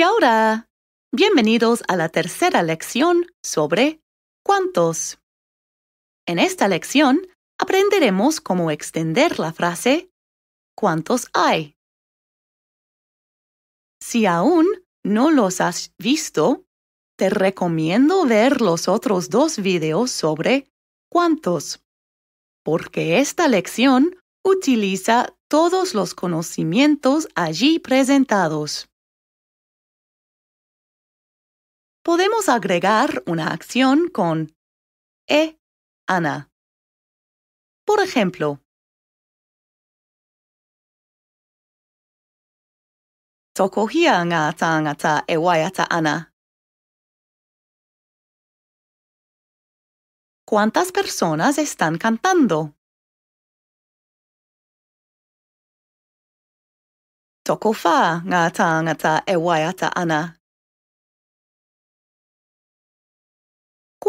Y ahora, Bienvenidos a la tercera lección sobre cuántos. En esta lección aprenderemos cómo extender la frase ¿Cuántos hay? Si aún no los has visto, te recomiendo ver los otros dos videos sobre cuántos, porque esta lección utiliza todos los conocimientos allí presentados. podemos agregar una acción con e Ana. Por ejemplo, Toco hia ngā ta e waiata ana. ¿Cuántas personas están cantando? Toko fa nga e waiata ana.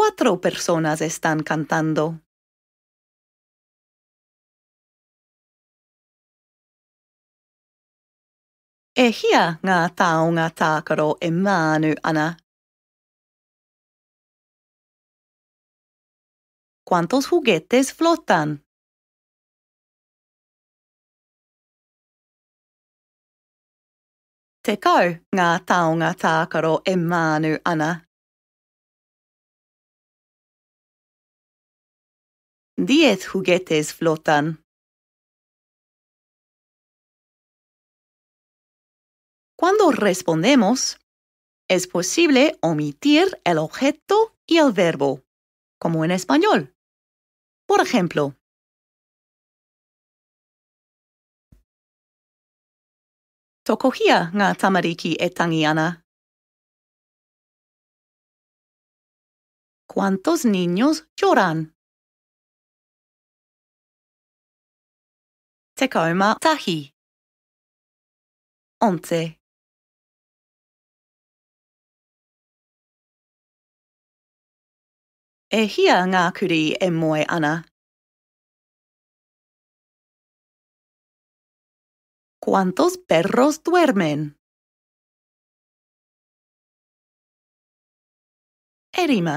cuatro personas están cantando. E hia ngā taonga tākaro ana. ¿Cuántos juguetes flotan? Te kau ngā taonga tākaro ana. Diez juguetes flotan. Cuando respondemos, es posible omitir el objeto y el verbo, como en español. Por ejemplo, Tokohia tamariki ¿Cuántos niños lloran? Tacoma, Tahi. Once. E hia ngā e ana. ¿Cuántos perros duermen? Erima.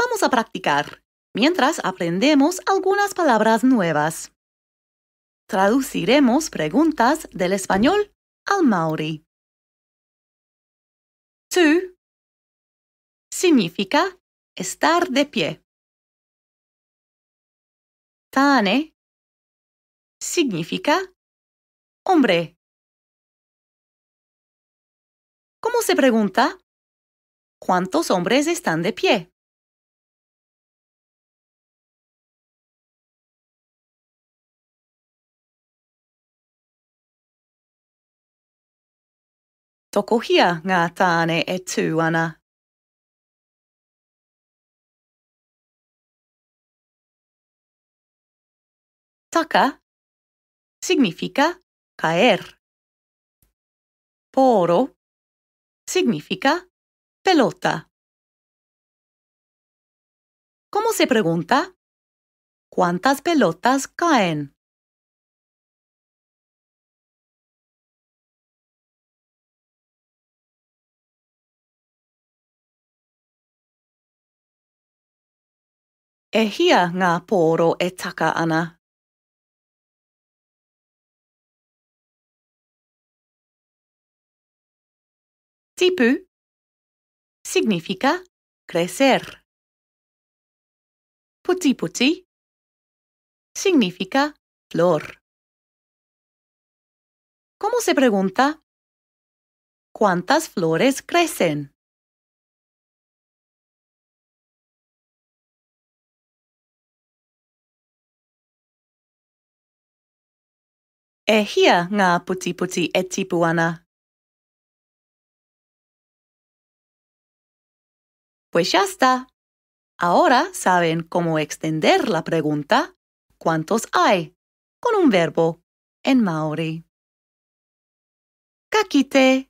Vamos a practicar mientras aprendemos algunas palabras nuevas. Traduciremos preguntas del español al maori. Tu significa estar de pie. Tane significa hombre. ¿Cómo se pregunta? ¿Cuántos hombres están de pie? Tokohia e ana. Taka significa caer. Poro significa pelota. ¿Cómo se pregunta? ¿Cuántas pelotas caen? E hia poro e ana. Tipu significa crecer. Puti significa flor. ¿Cómo se pregunta? ¿Cuántas flores crecen? E pues ya está. Ahora saben cómo extender la pregunta ¿cuántos hay? con un verbo en maori. Kakite.